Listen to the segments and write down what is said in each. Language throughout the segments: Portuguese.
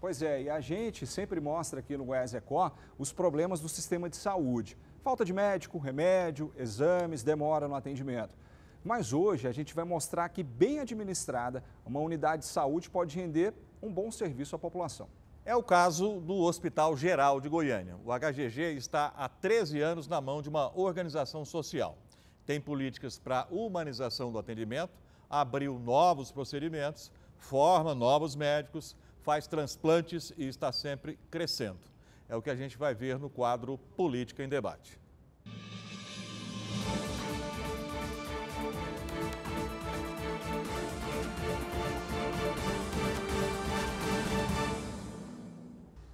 Pois é, e a gente sempre mostra aqui no Goiás Record os problemas do sistema de saúde. Falta de médico, remédio, exames, demora no atendimento. Mas hoje a gente vai mostrar que, bem administrada, uma unidade de saúde pode render um bom serviço à população. É o caso do Hospital Geral de Goiânia. O HGG está há 13 anos na mão de uma organização social. Tem políticas para humanização do atendimento, abriu novos procedimentos, forma novos médicos faz transplantes e está sempre crescendo. É o que a gente vai ver no quadro Política em Debate.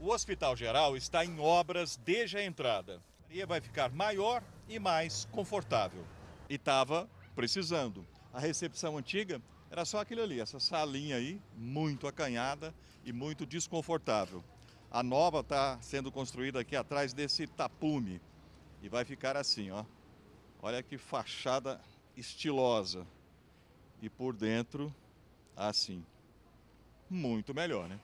O Hospital Geral está em obras desde a entrada. A área vai ficar maior e mais confortável. E estava precisando. A recepção antiga era só aquilo ali, essa salinha aí, muito acanhada e muito desconfortável. A nova está sendo construída aqui atrás desse tapume e vai ficar assim, ó. Olha que fachada estilosa. E por dentro, assim. Muito melhor, né?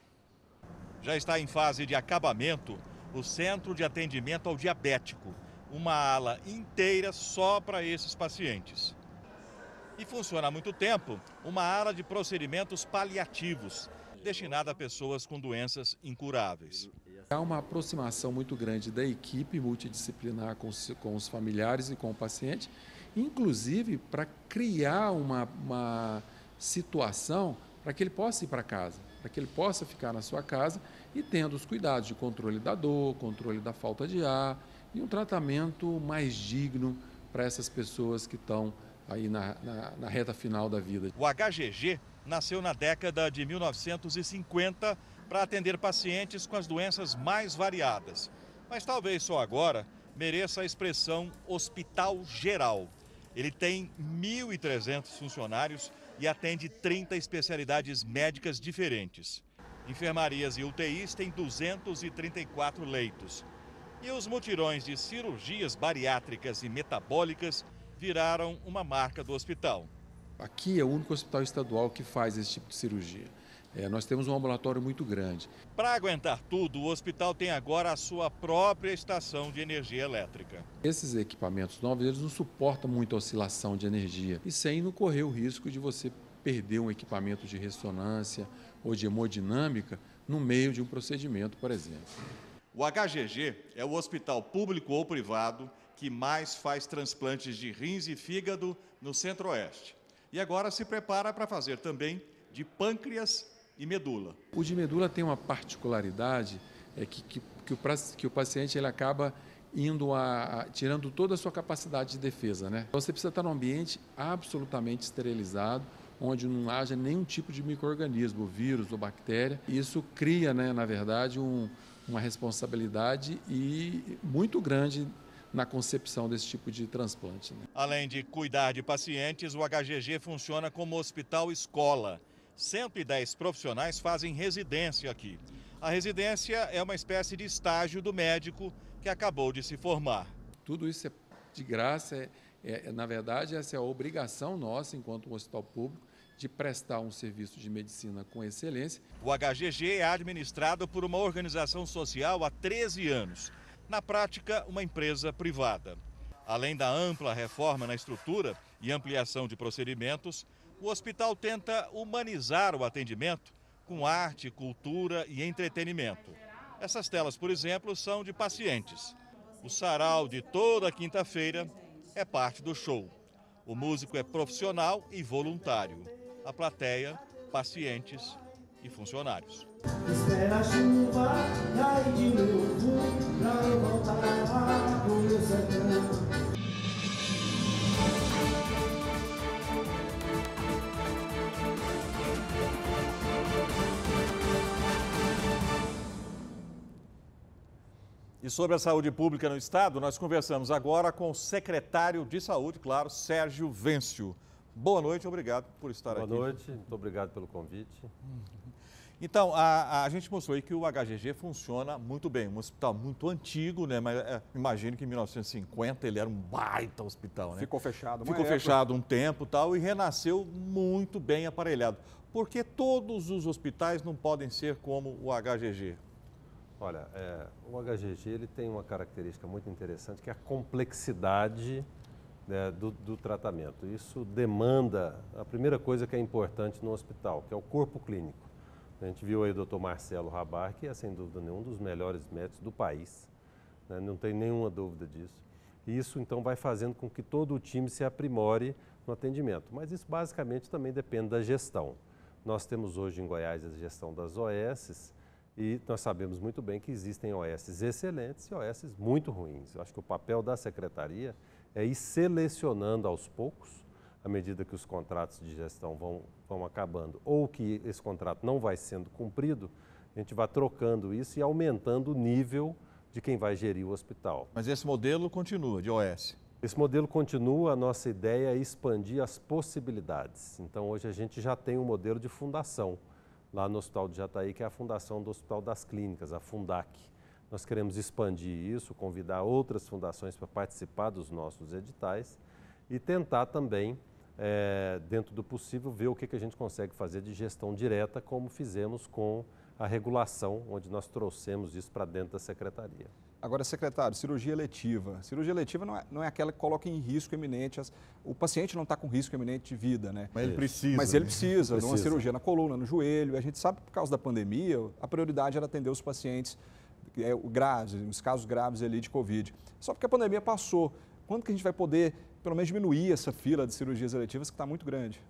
Já está em fase de acabamento o Centro de Atendimento ao Diabético, uma ala inteira só para esses pacientes e funciona há muito tempo uma área de procedimentos paliativos, destinada a pessoas com doenças incuráveis. Há uma aproximação muito grande da equipe multidisciplinar com os, com os familiares e com o paciente, inclusive para criar uma, uma situação para que ele possa ir para casa, para que ele possa ficar na sua casa e tendo os cuidados de controle da dor, controle da falta de ar e um tratamento mais digno para essas pessoas que estão aí na, na, na reta final da vida. O HGG nasceu na década de 1950 para atender pacientes com as doenças mais variadas. Mas talvez só agora mereça a expressão Hospital Geral. Ele tem 1.300 funcionários e atende 30 especialidades médicas diferentes. Enfermarias e UTIs têm 234 leitos. E os mutirões de cirurgias bariátricas e metabólicas viraram uma marca do hospital. Aqui é o único hospital estadual que faz esse tipo de cirurgia. É, nós temos um ambulatório muito grande. Para aguentar tudo, o hospital tem agora a sua própria estação de energia elétrica. Esses equipamentos novos, eles não suportam muita oscilação de energia e sem não correr o risco de você perder um equipamento de ressonância ou de hemodinâmica no meio de um procedimento, por exemplo. O HGG é o hospital público ou privado que mais faz transplantes de rins e fígado no Centro-Oeste. E agora se prepara para fazer também de pâncreas e medula. O de medula tem uma particularidade é que, que, que, o, que o paciente ele acaba indo a, a, tirando toda a sua capacidade de defesa, né? Então, você precisa estar num ambiente absolutamente esterilizado, onde não haja nenhum tipo de microorganismo, vírus ou bactéria. Isso cria, né, na verdade, um, uma responsabilidade e muito grande na concepção desse tipo de transplante. Né? Além de cuidar de pacientes, o HGG funciona como hospital-escola. 110 profissionais fazem residência aqui. A residência é uma espécie de estágio do médico que acabou de se formar. Tudo isso é de graça, é, é, é na verdade, essa é a obrigação nossa, enquanto um hospital público, de prestar um serviço de medicina com excelência. O HGG é administrado por uma organização social há 13 anos na prática, uma empresa privada. Além da ampla reforma na estrutura e ampliação de procedimentos, o hospital tenta humanizar o atendimento com arte, cultura e entretenimento. Essas telas, por exemplo, são de pacientes. O sarau de toda quinta-feira é parte do show. O músico é profissional e voluntário. A plateia, pacientes, e funcionários. E sobre a saúde pública no Estado, nós conversamos agora com o secretário de Saúde, claro, Sérgio Vêncio. Boa noite, obrigado por estar Boa aqui. Boa noite, muito obrigado pelo convite. Uhum. Então, a, a gente mostrou aí que o HGG funciona muito bem. Um hospital muito antigo, né? Mas é, imagino que em 1950 ele era um baita hospital, né? Ficou fechado. Ficou época. fechado um tempo tal e renasceu muito bem aparelhado. Por que todos os hospitais não podem ser como o HGG? Olha, é, o HGG ele tem uma característica muito interessante que é a complexidade né, do, do, tratamento. Isso demanda a primeira coisa que é importante no hospital, que é o corpo clínico. A gente viu aí o doutor Marcelo Rabar, que é sem dúvida nenhum dos melhores médicos do país, né? não tem nenhuma dúvida disso. E isso então vai fazendo com que todo o time se aprimore no atendimento, mas isso basicamente também depende da gestão. Nós temos hoje em Goiás a gestão das OSs e nós sabemos muito bem que existem OSs excelentes e OSs muito ruins. Eu acho que o papel da secretaria é ir selecionando aos poucos à medida que os contratos de gestão vão, vão acabando ou que esse contrato não vai sendo cumprido, a gente vai trocando isso e aumentando o nível de quem vai gerir o hospital. Mas esse modelo continua de OS? Esse modelo continua, a nossa ideia é expandir as possibilidades. Então, hoje a gente já tem um modelo de fundação lá no Hospital de Jataí, que é a fundação do Hospital das Clínicas, a Fundac. Nós queremos expandir isso, convidar outras fundações para participar dos nossos editais e tentar também é, dentro do possível, ver o que, que a gente consegue fazer de gestão direta, como fizemos com a regulação, onde nós trouxemos isso para dentro da secretaria. Agora, secretário, cirurgia letiva. Cirurgia letiva não é, não é aquela que coloca em risco eminente. As, o paciente não está com risco eminente de vida, né? Mas ele precisa. Mas né? ele precisa, precisa de uma cirurgia na coluna, no joelho. A gente sabe que por causa da pandemia, a prioridade era atender os pacientes é, graves, os casos graves ali de Covid. Só porque a pandemia passou. Quando que a gente vai poder pelo menos diminuir essa fila de cirurgias eletivas que está muito grande?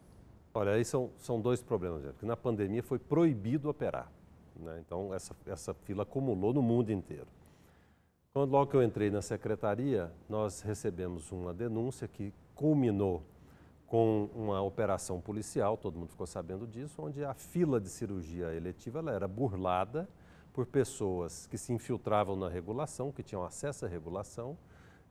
Olha, aí são, são dois problemas, porque na pandemia foi proibido operar. Né? Então, essa, essa fila acumulou no mundo inteiro. Quando logo que eu entrei na secretaria, nós recebemos uma denúncia que culminou com uma operação policial, todo mundo ficou sabendo disso, onde a fila de cirurgia eletiva ela era burlada por pessoas que se infiltravam na regulação, que tinham acesso à regulação,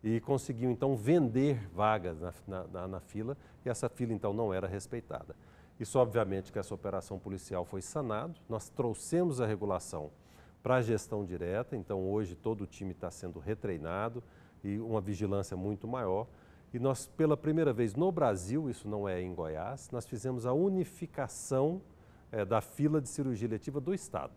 e conseguiu então vender vagas na, na, na, fila e essa fila então não era respeitada. Isso obviamente que essa operação policial foi sanado, nós trouxemos a regulação para a gestão direta, então hoje todo o time está sendo retreinado e uma vigilância muito maior. E nós, pela primeira vez no Brasil, isso não é em Goiás, nós fizemos a unificação é, da fila de cirurgia letiva do Estado.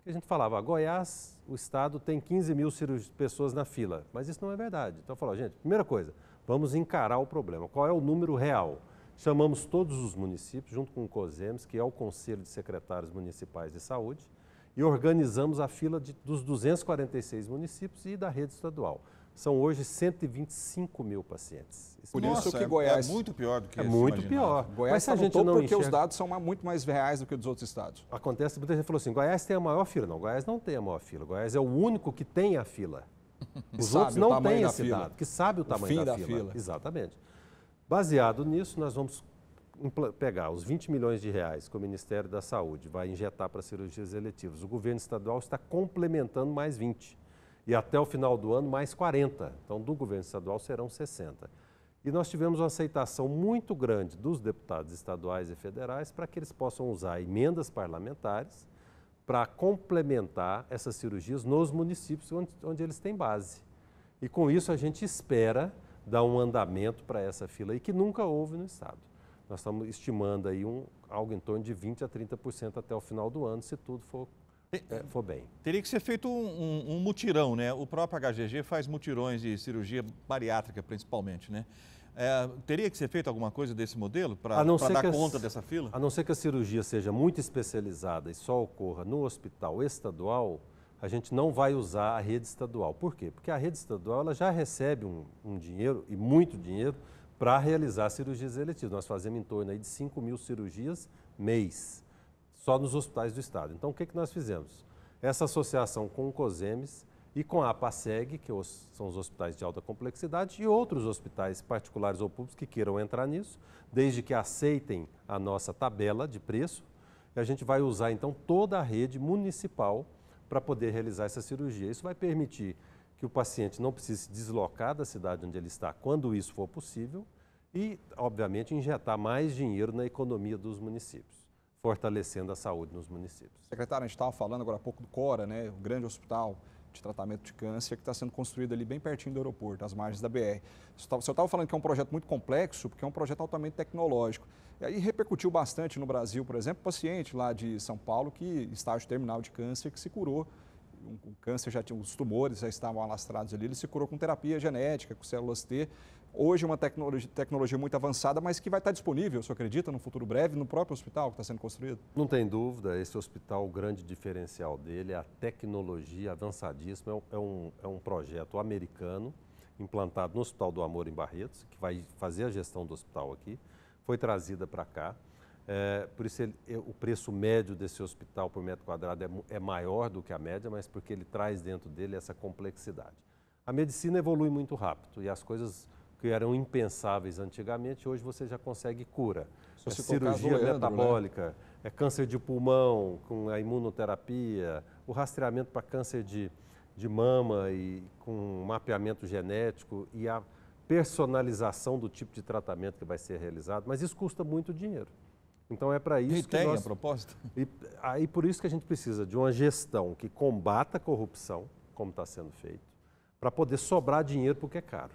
Porque a gente falava, ah, Goiás, o Estado tem 15 mil pessoas na fila, mas isso não é verdade. Então falou, gente, primeira coisa, vamos encarar o problema. Qual é o número real? Chamamos todos os municípios, junto com o COSEMES, que é o Conselho de Secretários Municipais de Saúde, e organizamos a fila de, dos 246 municípios e da rede estadual são hoje 125 mil pacientes. Por Nossa, isso que é Goiás é muito pior do que é muito pior. Goiás Mas se a gente não porque enxerga... os dados são muito mais reais do que dos outros estados. Acontece, muita gente falou assim, Goiás tem a maior fila. Não, Goiás não tem a maior fila. Goiás é o único que tem a fila. Os sabe, outros não têm esse fila. dado, que sabe o tamanho o fim da, da fila. fila. Exatamente. Baseado nisso, nós vamos pegar os 20 milhões de reais que o Ministério da Saúde vai injetar para cirurgias eletivas. O governo estadual está complementando mais 20 e até o final do ano mais 40. Então, do governo estadual serão 60. E nós tivemos uma aceitação muito grande dos deputados estaduais e federais para que eles possam usar emendas parlamentares para complementar essas cirurgias nos municípios onde, onde eles têm base. E com isso a gente espera dar um andamento para essa fila aí que nunca houve no Estado. Nós estamos estimando aí um, algo em torno de 20% a 30% até o final do ano, se tudo for é, é, for bem. Teria que ser feito um, um, um, mutirão, né? O próprio HGG faz mutirões de cirurgia bariátrica, principalmente, né? É, teria que ser feito alguma coisa desse modelo para dar a, conta dessa fila? A não ser que a cirurgia seja muito especializada e só ocorra no hospital estadual, a gente não vai usar a rede estadual. Por quê? Porque a rede estadual ela já recebe um, um dinheiro, e muito dinheiro, para realizar cirurgias eletivas. Nós fazemos em torno de 5 mil cirurgias mês só nos hospitais do estado. Então, o que, que nós fizemos? Essa associação com o COSEMES e com a APASEG, que são os hospitais de alta complexidade, e outros hospitais particulares ou públicos que queiram entrar nisso, desde que aceitem a nossa tabela de preço. E a gente vai usar então toda a rede municipal para poder realizar essa cirurgia. Isso vai permitir que o paciente não precise se deslocar da cidade onde ele está quando isso for possível e, obviamente, injetar mais dinheiro na economia dos municípios fortalecendo a saúde nos municípios. Secretário, a gente estava falando agora há pouco do Cora, né, o grande hospital de tratamento de câncer que está sendo construído ali bem pertinho do aeroporto, às margens da BR. O senhor estava falando que é um projeto muito complexo, porque é um projeto altamente tecnológico. E aí repercutiu bastante no Brasil, por exemplo, paciente lá de São Paulo que estágio terminal de câncer que se curou um, um câncer, já tinha, os tumores já estavam alastrados ali, ele se curou com terapia genética, com células T. Hoje é uma tecnologia, tecnologia muito avançada, mas que vai estar disponível, você acredita, no futuro breve, no próprio hospital que está sendo construído? Não tem dúvida, esse hospital, o grande diferencial dele é a tecnologia avançadíssima, é um, é um é projeto americano, implantado no Hospital do Amor em Barretos, que vai fazer a gestão do hospital aqui, foi trazida para cá. É, por isso ele, o preço médio desse hospital por metro quadrado é, é, maior do que a média, mas porque ele traz dentro dele essa complexidade. A medicina evolui muito rápido e as coisas que eram impensáveis antigamente, hoje você já consegue cura. É cirurgia Leandro, né? metabólica, né? é câncer de pulmão com a imunoterapia, o rastreamento para câncer de, de mama e com mapeamento genético e a personalização do tipo de tratamento que vai ser realizado, mas isso custa muito dinheiro. Então é para isso e que tem nós... a proposta. E aí ah, por isso que a gente precisa de uma gestão que combata a corrupção, como está sendo feito, para poder sobrar dinheiro porque é caro.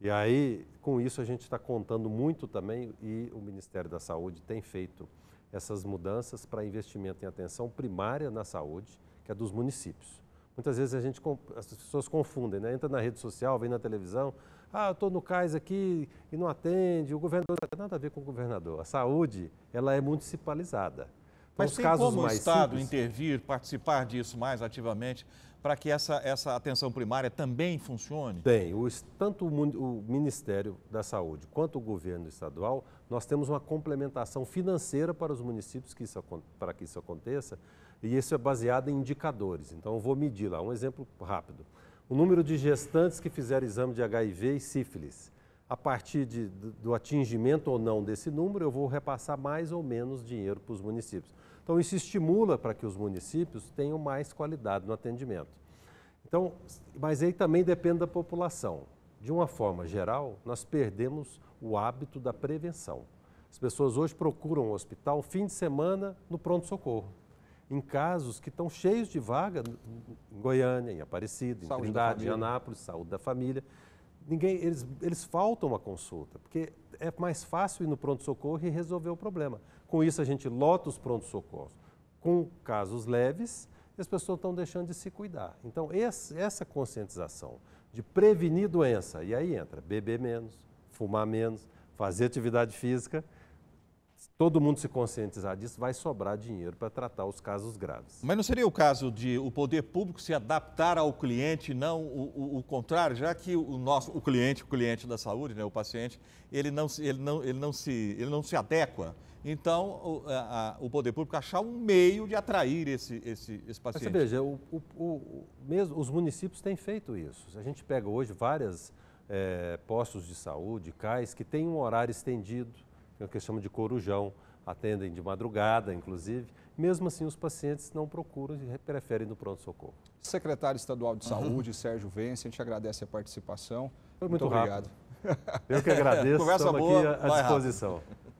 E aí com isso a gente está contando muito também e o Ministério da Saúde tem feito essas mudanças para investimento em atenção primária na saúde, que é dos municípios. Muitas vezes a gente, as pessoas confundem, né? Entra na rede social, vem na televisão, ah, eu estou no cais aqui e não atende, o governador não tem nada a ver com o governador. A saúde, ela é municipalizada. Então, Mas tem casos como o Estado simples... intervir, participar disso mais ativamente, para que essa, essa atenção primária também funcione? Tem. O, tanto o, o Ministério da Saúde quanto o governo estadual, nós temos uma complementação financeira para os municípios que isso, para que isso aconteça, e isso é baseado em indicadores. Então, eu vou medir lá. Um exemplo rápido: o número de gestantes que fizeram exame de HIV e sífilis. A partir de, do atingimento ou não desse número, eu vou repassar mais ou menos dinheiro para os municípios. Então, isso estimula para que os municípios tenham mais qualidade no atendimento. Então, mas aí também depende da população. De uma forma geral, nós perdemos o hábito da prevenção. As pessoas hoje procuram o um hospital fim de semana no pronto-socorro em casos que estão cheios de vaga em Goiânia, em Aparecida, em saúde Trindade, em Anápolis, saúde da família. Ninguém, eles, eles faltam uma consulta, porque é mais fácil ir no pronto-socorro e resolver o problema. Com isso, a gente lota os pronto-socorros com casos leves e as pessoas estão deixando de se cuidar. Então, esse, essa conscientização de prevenir doença, e aí entra beber menos, fumar menos, fazer atividade física, todo mundo se conscientizar disso, vai sobrar dinheiro para tratar os casos graves. Mas não seria o caso de o poder público se adaptar ao cliente, não o, o, o contrário, já que o nosso o cliente, o cliente da saúde, né, o paciente, ele não, ele não, ele não, se, ele não se adequa. Então, o, a, o poder público achar um meio de atrair esse, esse, esse paciente. Mas você veja, o, mesmo, os municípios têm feito isso. A gente pega hoje várias é, postos de saúde, CAIS, que têm um horário estendido, o que chamam de corujão, atendem de madrugada, inclusive. Mesmo assim, os pacientes não procuram e preferem no pronto-socorro. Secretário Estadual de uhum. Saúde, uhum. Sérgio Vence, a gente agradece a participação. Foi muito, muito obrigado. Eu que agradeço, Conversa estamos aqui à disposição. Rápido.